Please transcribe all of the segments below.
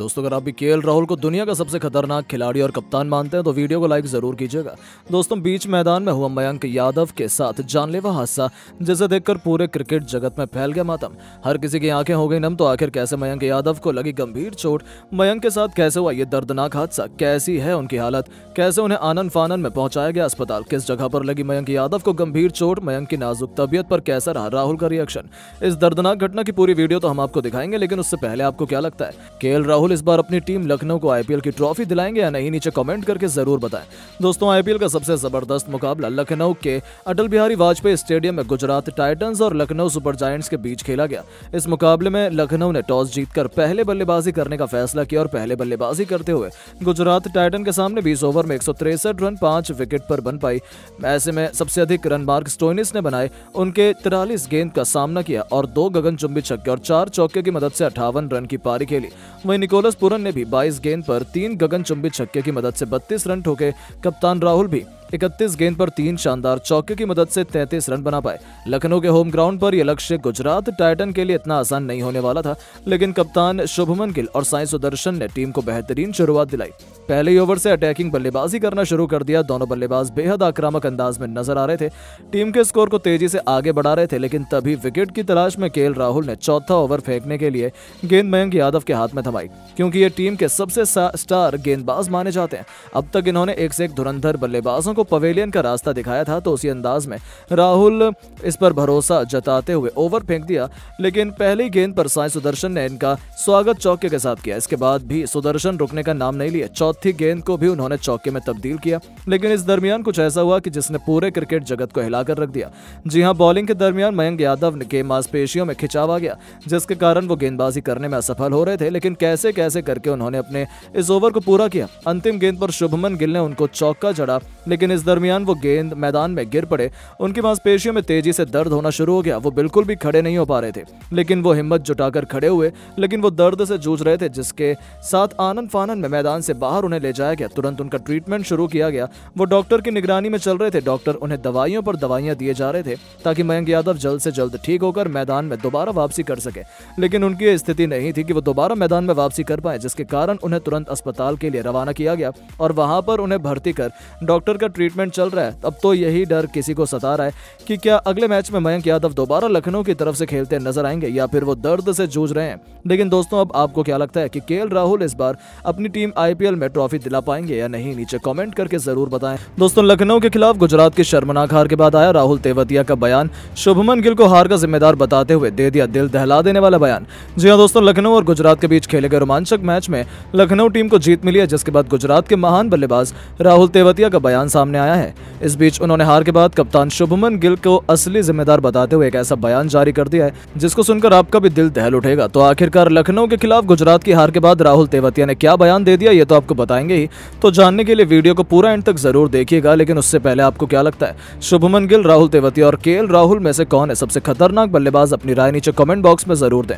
दोस्तों अगर आप भी के राहुल को दुनिया का सबसे खतरनाक खिलाड़ी और कप्तान मानते हैं तो वीडियो को लाइक जरूर कीजिएगा दोस्तों बीच मैदान में हुआ मयंक यादव के साथ जानलेवा हादसा जिसे देखकर पूरे क्रिकेट जगत में फैल गया मातम हर किसी की आंखें हो गई नम तो आखिर कैसे मयंक यादव को लगी गंभीर चोट मयंक के साथ कैसे हुआ ये दर्दनाक हादसा कैसी है उनकी हालत कैसे उन्हें आनंद फानंद में पहुंचाया गया अस्पताल किस जगह पर लगी मयंक यादव को गंभीर चोट मयंक की नाजुक तबियत पर कैसा रहा राहुल का रिएक्शन इस दर्दनाक घटना की पूरी वीडियो तो हम आपको दिखाएंगे लेकिन उससे पहले आपको क्या लगता है के राहुल राहुल इस बार अपनी टीम लखनऊ को आईपीएल की ट्रॉफी दिलाएंगे या नहीं नीचे कमेंट करके जरूर बताएं दोस्तों आईपीएल का सबसे जबरदस्त मुकाबला लखनऊ के अटल बिहारी वाजपेयी स्टेडियम में गुजरात टाइटन्स और लखनऊ सुपर जायंट्स के बीच खेला गया इस मुकाबले में लखनऊ ने टॉस जीतकर पहले बल्लेबाजी करने का फैसला किया और पहले बल्लेबाजी करते हुए गुजरात टाइटन के सामने बीस ओवर में एक रन पांच विकेट पर बन पाई ऐसे में सबसे अधिक रन मार्क स्टोइनिस ने बनाए उनके तिरालीस गेंद का सामना किया और दो गगनचुंबी छक्के और चार चौके की मदद से अठावन रन की पारी खेली वही निकोल निकोलस पुरन ने भी 22 गेंद पर तीन गगनचुंबी छक्के की मदद से 32 रन ठोके कप्तान राहुल भी इकतीस गेंद पर तीन शानदार चौके की मदद से तैतीस रन बना पाए लखनऊ के होम ग्राउंड पर यह लक्ष्य गुजरात टाइटन के लिए इतना आसान नहीं होने वाला था लेकिन कप्तान शुभमन गिल और साई सुदर्शन ने टीम को बेहतरीन शुरुआत दिलाई पहले ओवर से अटैकिंग बल्लेबाजी करना शुरू कर दिया दोनों बल्लेबाज बेहद आक्रामक अंदाज में नजर आ रहे थे टीम के स्कोर को तेजी से आगे बढ़ा रहे थे लेकिन तभी विकेट की तलाश में के राहुल ने चौथा ओवर फेंकने के लिए गेंद मयंक यादव के हाथ में थमाई क्योंकि ये टीम के सबसे स्टार गेंदबाज माने जाते हैं अब तक इन्होंने एक से एक धुरंधर बल्लेबाजों को को पवेलियन का रास्ता दिखाया था तो उसी अंदाज में राहुल इस पर भरोसा जताते हुए ओवर फेंक दिया लेकिन पहली गेंद पर साई सुदर्शन ने इनका स्वागत चौके के साथ किया इसके बाद भी सुदर्शन रुकने का नाम नहीं लिया चौथी गेंद को भी उन्होंने चौके में तब्दील किया लेकिन इस दरमियान कुछ ऐसा हुआ कि जिसने पूरे क्रिकेट जगत को हिलाकर रख दिया जी हाँ बॉलिंग के दरमियान मयंक यादव के मांसपेशियों में खिंचाव आ गया जिसके कारण वो गेंदबाजी करने में असफल हो रहे थे लेकिन कैसे कैसे करके उन्होंने अपने इस ओवर को पूरा किया अंतिम गेंद पर शुभमन गिल ने उनको चौका जड़ा लेकिन लेकिन इस दरमियान वो गेंद मैदान में गिर पड़े उनकी मांसपेशियों में तेजी से दर्द होना शुरू हो गया वो बिल्कुल भी खड़े नहीं हो पा रहे थे लेकिन वो हिम्मत जुटाकर खड़े हुए लेकिन वो दर्द से जूझ रहे थे जिसके साथ आनंद फानन में मैदान से बाहर उन्हें ले जाया गया तुरंत उनका ट्रीटमेंट शुरू किया गया वो डॉक्टर की निगरानी में चल रहे थे डॉक्टर उन्हें दवाइयों पर दवाइयां दिए जा रहे थे ताकि मयंक यादव जल्द से जल्द ठीक होकर मैदान में दोबारा वापसी कर सके लेकिन उनकी स्थिति नहीं थी कि वो दोबारा मैदान में वापसी कर पाए जिसके कारण उन्हें तुरंत अस्पताल के लिए रवाना किया गया और वहां पर उन्हें भर्ती कर डॉक्टर का ट्रीटमेंट चल रहा है अब तो यही डर किसी को सता रहा है कि क्या अगले मैच में मयंक यादव दोबारा लखनऊ की तरफ से खेलते नजर आएंगे या फिर वो दर्द से जूझ रहे हैं लेकिन दोस्तों अब आपको क्या लगता है कि के राहुल इस बार अपनी टीम आईपीएल में ट्रॉफी दिला पाएंगे या नहीं नीचे कॉमेंट करके जरूर बताए दोस्तों लखनऊ के खिलाफ गुजरात की शर्मनाक हार के बाद आया राहुल तेवतिया का बयान शुभमन गिल को हार का जिम्मेदार बताते हुए दे दिया दिल दहला देने वाला बयान जी हाँ दोस्तों लखनऊ और गुजरात के बीच खेले गए रोमांचक मैच में लखनऊ टीम को जीत मिली है जिसके बाद गुजरात के महान बल्लेबाज राहुल तेवतिया का बयान सामने आया है इस बीच उन्होंने हार के बाद कप्तान शुभमन गिल को असली जिम्मेदार बताते हुए एक ऐसा बयान जारी कर दिया है जिसको सुनकर आपका भी दिल दहल उठेगा तो आखिरकार लखनऊ के खिलाफ गुजरात की हार के बाद राहुल तेवतिया ने क्या बयान दे दिया ये तो आपको बताएंगे ही तो जानने के लिए वीडियो को पूरा एंड तक जरूर देखिएगा लेकिन उससे पहले आपको क्या लगता है शुभमन गिल राहुल तेवतिया और के राहुल में से कौन है सबसे खतरनाक बल्लेबाज अपनी राय नीचे कॉमेंट बॉक्स में जरूर दें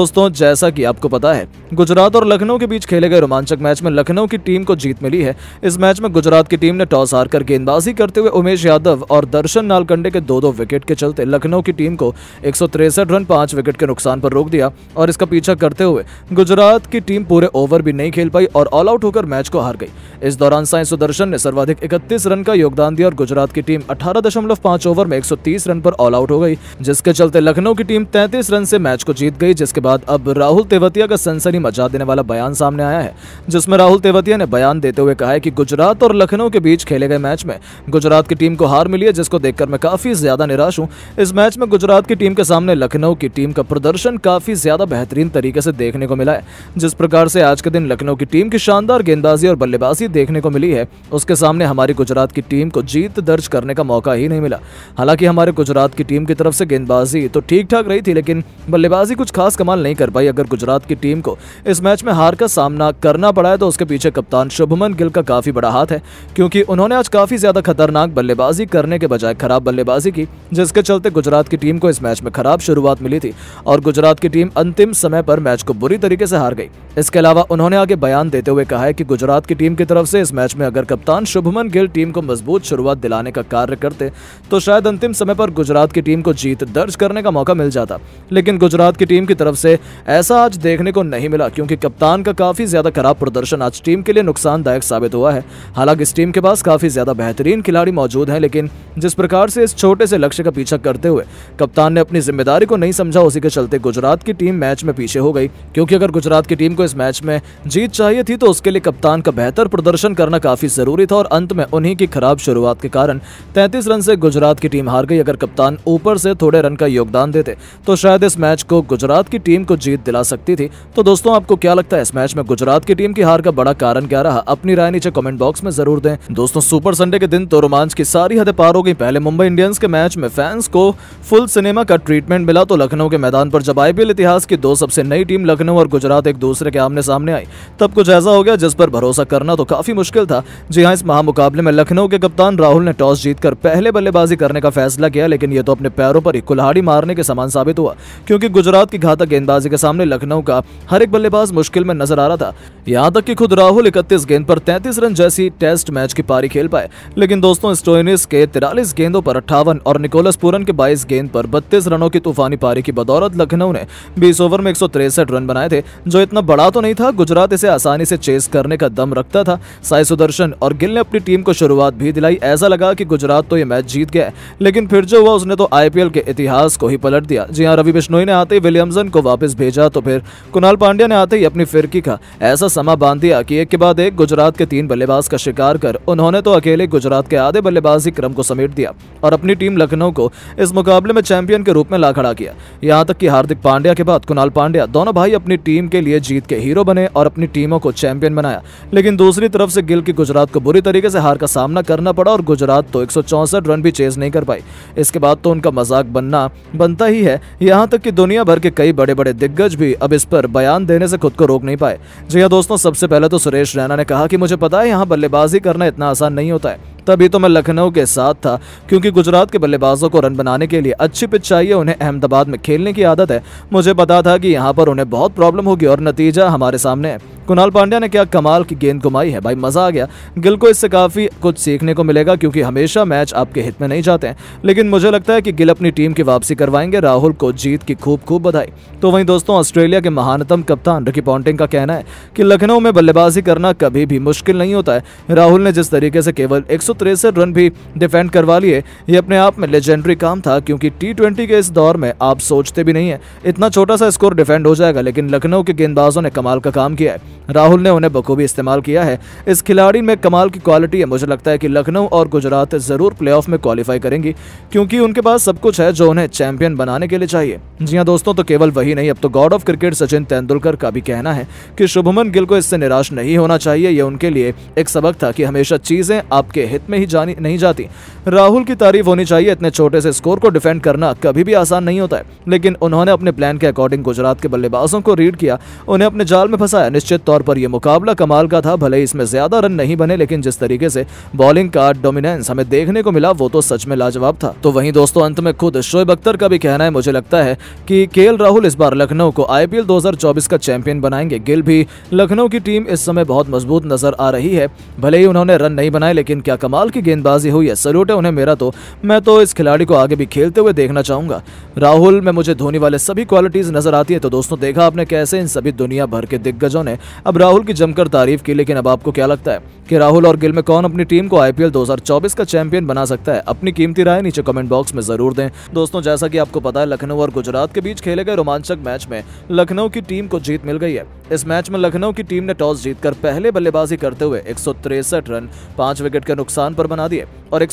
दोस्तों जैसा की आपको पता है गुजरात और लखनऊ के बीच खेले गए रोमांचक मैच में लखनऊ की टीम को जीत मिली है इस मैच में गुजरात की टीम ने टॉस मारकर गेंदबाजी करते हुए उमेश यादव और दर्शन नालकंडे के दो दो विकेट के चलते लखनऊ की टीम को एक रन पांच विकेट के नुकसान पर रोक दिया और इसका पीछा करते हुए गुजरात की टीम पूरे ओवर भी नहीं खेल पाई और ऑल आउट होकर मैच को हार गई इस दौरान साई सुदर्शन ने सर्वाधिक इकतीस रन का योगदान दिया और गुजरात की टीम अठारह ओवर में एक रन पर ऑल आउट हो गई जिसके चलते लखनऊ की टीम तैतीस रन से मैच को जीत गई जिसके बाद अब राहुल तेवतिया का सनसनी मचा देने वाला बयान सामने आया है जिसमें राहुल तेवतिया ने बयान देते हुए कहा है कि गुजरात और लखनऊ के बीच खेले गए गए मैच में गुजरात की टीम को हार मिली है जिसको देखकर मैं काफ़ी ज़्यादा निराश हूँ इस मैच में गुजरात की टीम के सामने लखनऊ की टीम का प्रदर्शन काफ़ी ज़्यादा बेहतरीन तरीके से देखने को मिला है जिस प्रकार से आज के दिन लखनऊ की टीम की शानदार गेंदबाजी और बल्लेबाजी देखने को मिली है उसके सामने हमारी गुजरात की टीम को जीत दर्ज करने का मौका ही नहीं मिला हालांकि हमारे गुजरात की टीम की तरफ से गेंदबाजी तो ठीक ठाक रही थी लेकिन बल्लेबाजी कुछ खास कमाल नहीं कर पाई अगर गुजरात की टीम को इस मैच में हार का सामना करना पड़ा है तो उसके पीछे कप्तान शुभमन गिल का काफ़ी बड़ा हाथ है क्योंकि उन्होंने आज काफी ज्यादा खतरनाक बल्लेबाजी करने के बजाय खराब बल्लेबाजी की जिसके चलते गुजरात की टीम को इस मैच में खराब शुरुआत मिली थी और गुजरात की टीम अंतिम समय पर मैच को बुरी तरीके से हार गई इसके अलावा उन्होंने आगे बयान देते हुए कहा है कि गुजरात की टीम की तरफ से इस मैच में अगर कप्तान शुभमन गिल टीम को मजबूत शुरुआत दिलाने का कार्य करते तो शायद अंतिम समय पर गुजरात की टीम को जीत दर्ज करने का मौका मिल जाता लेकिन गुजरात की टीम की तरफ से ऐसा आज देखने को नहीं मिला क्योंकि कप्तान का काफी ज्यादा खराब प्रदर्शन आज टीम के लिए नुकसानदायक साबित हुआ है हालांकि इस टीम के पास काफी ज्यादा बेहतरीन खिलाड़ी मौजूद हैं लेकिन जिस प्रकार से इस छोटे से लक्ष्य का पीछा करते हुए कप्तान ने अपनी जिम्मेदारी को नहीं समझा उसी के चलते गुजरात की टीम मैच में पीछे हो गई क्योंकि अगर गुजरात की टीम को इस मैच में जीत चाहिए थी तो उसके लिए कप्तान का बेहतर प्रदर्शन करना काफी जरूरी था और अंत में उन्हीं की खराब शुरुआत के कारण तैंतीस रन से गुजरात की टीम हार गई अगर कप्तान ऊपर से थोड़े रन का योगदान देते तो शायद इस मैच को गुजरात की टीम को जीत दिला सकती थी तो दोस्तों आपको क्या लगता है इस मैच में गुजरात की टीम की हार का बड़ा कारण क्या रहा अपनी राय नीचे कमेंट बॉक्स में जरूर दें दोस्तों सुपर संडे के दिन तो रोमांच की सारी हदें पार हो गई पहले मुंबई इंडियंस के मैच में फैंस को फुल सिनेमा का ट्रीटमेंट मिला तो लखनऊ के मैदान पर जब आईपीएल इतिहास की दो सबसे नई टीम लखनऊ और गुजरात एक दूसरे के आमने सामने आई तब कुछ ऐसा हो गया जिस पर भरोसा करना तो काफी मुश्किल था जी हाँ इस महामुकाबले में लखनऊ के कप्तान राहुल ने टॉस जीतकर पहले बल्लेबाजी करने का फैसला किया लेकिन यह तो अपने पैरों पर ही कुल्हाड़ी मारने के समान साबित हुआ क्योंकि गुजरात की घातक गेंदबाजी के सामने लखनऊ का हर एक बल्लेबाज मुश्किल में नजर आ रहा था यहाँ तक कि खुद राहुल इकतीस गेंद पर तैतीस रन जैसी टेस्ट मैच की पारी खेल पाए लेकिन दोस्तों स्टोइनिस के तिरालीस गेंदों पर अट्ठावन और निकोलस पूरन के बाईस गेंद पर बत्तीस रनों की तूफानी पारी की बदौलत लखनऊ ने बीस ओवर में एक रन बनाए थे जो इतना बड़ा तो नहीं था गुजरात इसे आसानी से चेस करने का दम रखता था साई सुदर्शन और गिल ने अपनी टीम को शुरुआत भी दिलाई ऐसा लगा कि गुजरात तो ये मैच जीत गया लेकिन फिर जो हुआ उसने तो आईपीएल के इतिहास को ही पलट दिया जी हाँ रवि बिश्नोई ने आते ही विलियमसन को वापस भेजा तो फिर कुणाल पांड्या ने आते ही अपनी फिरकी का ऐसा समा बांध दिया कि एक के बाद एक गुजरात के तीन बल्लेबाज का शिकार कर उन्होंने तो अकेले गुजरात के आधे बल्लेबाजी क्रम को समेट दिया और अपनी टीम लखनऊ को इस मुकाबले में चैंपियन के रूप में ला खड़ा किया यहाँ तक कि हार्दिक पांड्या के बाद कुणाल पांड्या दोनों भाई अपनी टीम के लिए जीत के हीरो बने और अपनी टीमों को चैंपियन बनाया लेकिन दूसरी तरफ से गिल की गुजरात को बुरी तरीके से हार का सामना करना पड़ा और गुजरात तो एक रन भी चेज नहीं कर पाई इसके बाद तो उनका मजाक बनना बनता ही है यहाँ तक की दुनिया भर के कई बड़े बड़े दिग्गज भी अब इस पर बयान देने से खुद को रोक नहीं पाए जी हाँ दोस्तों सबसे पहले तो सुरेश रैना ने कहा कि मुझे पता है यहाँ बल्लेबाजी करना इतना आसान नहीं にお तभी तो मैं लखनऊ के साथ था क्योंकि गुजरात के बल्लेबाजों को रन बनाने के लिए अच्छी पिच चाहिए उन्हें अहमदाबाद में खेलने की आदत है मुझे पता था कि यहाँ पर उन्हें बहुत प्रॉब्लम होगी और नतीजा हमारे सामने है कुणाल पांड्या ने क्या कमाल की गेंद घुमाई है भाई मजा आ गया गिल को इससे काफ़ी कुछ सीखने को मिलेगा क्योंकि हमेशा मैच आपके हित में नहीं जाते हैं लेकिन मुझे लगता है कि गिल अपनी टीम की वापसी करवाएंगे राहुल को जीत की खूब खूब बधाई तो वहीं दोस्तों ऑस्ट्रेलिया के महानतम कप्तान रिकी पॉन्टिंग का कहना है कि लखनऊ में बल्लेबाजी करना कभी भी मुश्किल नहीं होता है राहुल ने जिस तरीके से केवल एक रन भी डिफेंड करवा लिए ये अपने आप में लेजेंडरी काम था क्योंकि टी के इस दौर में आप सोचते भी नहीं है इतना छोटा सा स्कोर डिफेंड हो जाएगा लेकिन लखनऊ के गेंदबाजों ने कमाल का काम किया है राहुल ने उन्हें बखूबी इस्तेमाल किया है इस खिलाड़ी में कमाल की क्वालिटी है मुझे लगता है कि लखनऊ और गुजरात जरूर प्ले में क्वालिफाई करेंगी क्योंकि उनके पास सब कुछ है जो उन्हें चैंपियन बनाने के लिए चाहिए जी हाँ दोस्तों तो केवल वही नहीं अब तो God of cricket Sachin Tendulkar का भी कहना है कि शुभमन गिल को इससे निराश नहीं होना चाहिए यह उनके लिए एक सबक था कि हमेशा चीजें आपके हित डेप्थ में ही जानी नहीं जाती राहुल की तारीफ होनी चाहिए इतने छोटे से स्कोर को डिफेंड करना कभी भी आसान नहीं होता है लेकिन उन्होंने अपने प्लान के अकॉर्डिंग गुजरात के बल्लेबाजों को रीड किया उन्हें अपने जाल में फंसाया निश्चित तौर पर यह मुकाबला कमाल का था भले ही इसमें ज्यादा रन नहीं बने लेकिन जिस तरीके से बॉलिंग का डोमिनेंस हमें देखने को मिला वो तो सच में लाजवाब था तो वहीं दोस्तों अंत में खुद शोएब अख्तर का भी कहना है मुझे लगता है कि के राहुल इस बार लखनऊ को आईपीएल 2024 का चैंपियन बनाएंगे गिल भी लखनऊ की टीम इस समय बहुत मजबूत नजर आ रही है भले ही उन्होंने रन नहीं बनाए लेकिन क्या कमाल कमाल की गेंदबाजी हुई है सल्यूट है उन्हें मेरा तो मैं तो इस खिलाड़ी को आगे भी खेलते हुए देखना चाहूंगा राहुल में मुझे धोनी वाले सभी क्वालिटीज नजर आती है तो दोस्तों देखा आपने कैसे इन सभी दुनिया भर के दिग्गजों ने अब राहुल की जमकर तारीफ की लेकिन अब आपको क्या लगता है कि राहुल और गिल में कौन अपनी टीम को आईपीएल 2024 का चैंपियन बना सकता है अपनी कीमती राय नीचे कमेंट बॉक्स में जरूर दें दोस्तों जैसा कि आपको पता है लखनऊ और गुजरात के बीच खेले गए रोमांचक मैच में लखनऊ की टीम को जीत मिल गई है इस मैच में लखनऊ की टीम ने टॉस जीतकर पहले बल्लेबाजी करते हुए एक रन पांच विकेट के नुकसान स्थान पर बना दिए और एक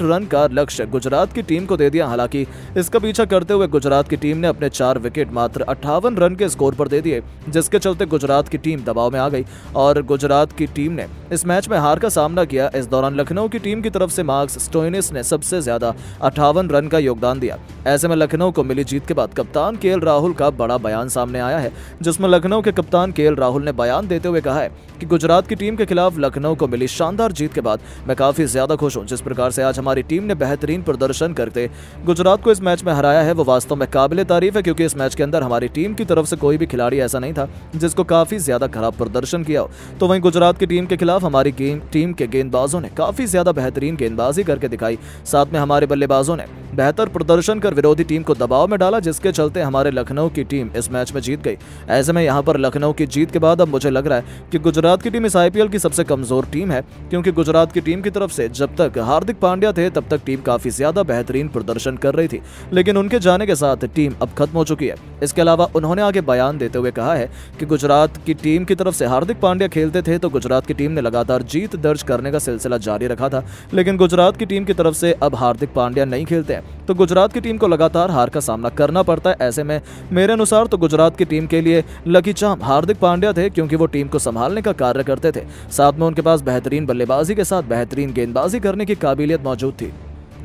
रन का लक्ष्य गुजरात की टीम को दे दिया हालांकि इसका पीछा करते हुए गुजरात की टीम ने अपने चार विकेट मात्र अट्ठावन रन के स्कोर पर दे दिए जिसके चलते गुजरात की टीम दबाव में आ गई और गुजरात की टीम ने इस मैच में हार का सामना किया इस दौरान लखनऊ की टीम की तरफ से मार्क्स स्टोइनिस ने सबसे ज्यादा अट्ठावन रन का योगदान दिया ऐसे में लखनऊ को मिली जीत के बाद कप्तान के राहुल का बड़ा बयान सामने आया है जिसमें लखनऊ के कप्तान के राहुल ने बयान देते हुए कहा है कि गुजरात की टीम के खिलाफ लखनऊ को मिली शानदार जीत के बाद मैं काफी ज्यादा खुश हूँ जिस प्रकार से आज हमारी टीम ने बेहतरीन प्रदर्शन करते गुजरात को इस मैच में हराया है वो वास्तव में काबिल तारीफ है क्योंकि इस मैच के अंदर हमारी टीम की तरफ से कोई भी खिलाड़ी ऐसा नहीं था जिसको काफी ज्यादा खराब प्रदर्शन किया हो तो वहीं गुजरात की टीम के खिलाफ हमारी टीम के गेंदबाजों ने काफी ज्यादा बेहतरीन गेंदबाजी करके दिखाई साथ में हमारे बल्लेबाजों ने बेहतर प्रदर्शन कर विरोधी टीम को दबाव में डाला जिसके चलते हमारे लखनऊ की टीम इस मैच में जीत गई ऐसे में यहाँ पर लखनऊ की जीत के बाद अब मुझे लग रहा है कि गुजरात की टीम इस आईपीएल की सबसे कमजोर टीम है क्योंकि गुजरात की टीम की तरफ तरफ से जब तक हार्दिक पांड्या थे तब तक टीम काफी ज्यादा बेहतरीन प्रदर्शन कर रही थी लेकिन उनके जाने के साथ टीम अब खत्म हो चुकी है इसके अलावा उन्होंने आगे बयान देते हुए कहा है कि गुजरात की टीम की तरफ से हार्दिक पांड्या खेलते थे तो गुजरात की टीम ने लगातार जीत दर्ज करने का सिलसिला जारी रखा था लेकिन गुजरात की टीम की तरफ से अब हार्दिक पांड्या नहीं खेलते हैं तो गुजरात की टीम को लगातार हार का सामना करना पड़ता है ऐसे में मेरे अनुसार तो गुजरात की टीम के लिए लकी चाम हार्दिक पांड्या थे क्योंकि वो टीम को संभालने का कार्य करते थे साथ में उनके पास बेहतरीन बल्लेबाजी के साथ बेहतरीन गेंदबाजी करने की काबिलियत मौजूद थी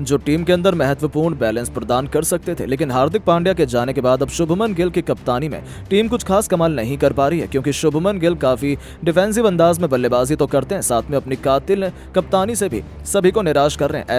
जो टीम के अंदर महत्वपूर्ण बैलेंस प्रदान कर सकते थे लेकिन हार्दिक पांड्या के जाने के बाद अब शुभमन गिल की कप्तानी में टीम कुछ खास कमाल नहीं कर पा रही है क्योंकि शुभमन गिल काफी डिफेंसिव अंदाज में बल्लेबाजी तो करते हैं साथ में अपनी कातिल कप्तानी से भी सभी को निराश कर रहे हैं